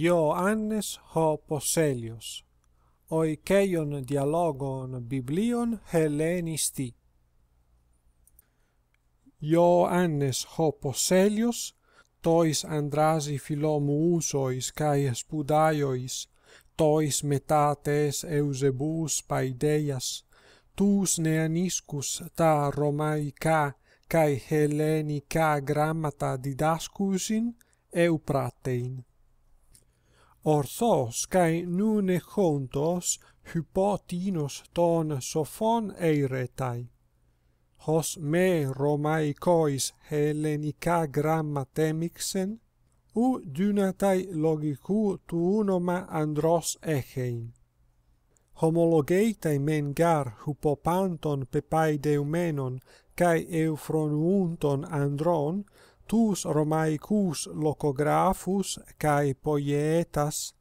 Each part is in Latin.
Ioannes ho Oikeion dialogon biblion hellenisti Ioannes annes tois andrasi philomu usois kai spudaiois tois metates eusebus paideias tous neaniscus ta romaica kai hellenica grammata didascusin eupratein orthos kai nun e hontos hypotinos ton sophon eiretai hos me romai kois helenica gramma temixen u dunatai logiku tu uno ma andros echein homologeitai men gar hupopanton pepaide umenon kai eufronuunton andron tus romaicus locographus cae poietas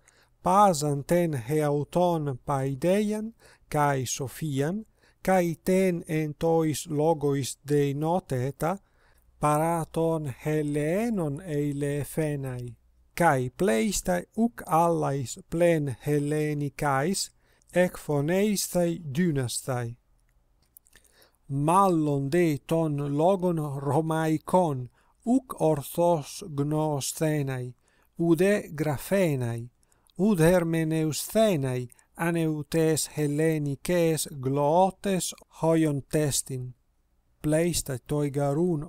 pasant ten heauton paideian cae sophian cae ten en tois logois deinoteta para ton helenon eilefenai cae pleistai uc allais plen helenicais ec phoneistai dynastai mallon de ton logon romaicon uc orthos gnosthenai ud e graphenai ud hermeneusthenai aneutes hellenikes glootes hoion testin pleista toi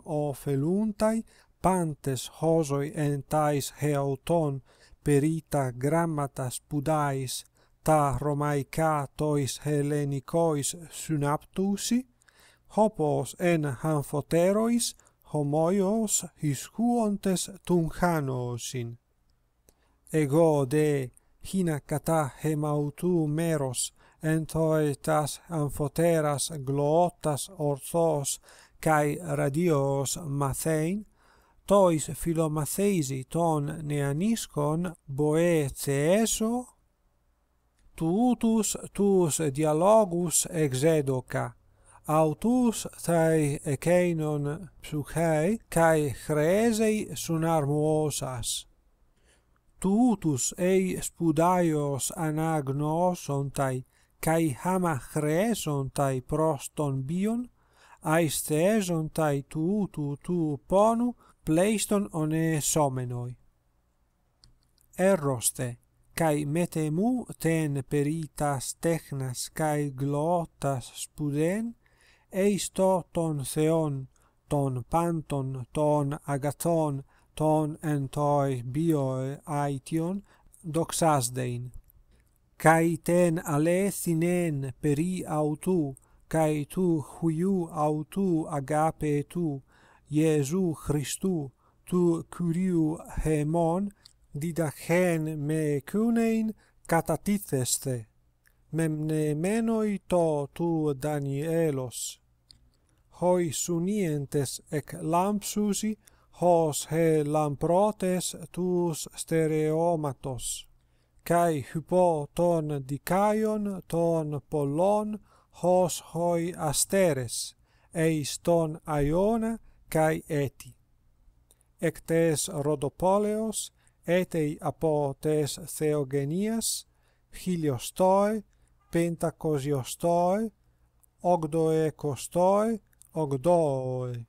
o feluntai pantes hosoi entais heauton perita grammata spudais ta romaica tois hellenicois synaptusi hopos en hanfoterois homoios hiscuontes tunhano ego de hina kata hemautu meros entoi tas amphoteras glootas orthos kai radios mathein tois philomatheisi ton neaniskon boece eso tutus tus dialogus exedoca autus thai ekeinon psuchei kai chresei sun tutus ei spudaios anagnoson thai kai hama chreson thai proston bion aisteson thai tu tu tu ponu pleiston onesomenoi. somenoi erroste kai metemu ten peritas technas kai glotas spuden eis to ton theon ton panton ton agathon ton entoi toi bio aition doxas dein kai ten ale sinen peri autou kai tou huiu autou agape tu, iesou christou tu kuriou hemon didachen me kunein katatitheste memne menoi to tou danielos hoi sunientes lampsusi, hos he lamprotes tus stereomatos, cae hypoton dicaion ton pollon hos hoi asteres, eis ton aiona cae eti. Ectes rodopoleos, etei apo tes theogenias, hilio stoae, pentacozio Ogdói.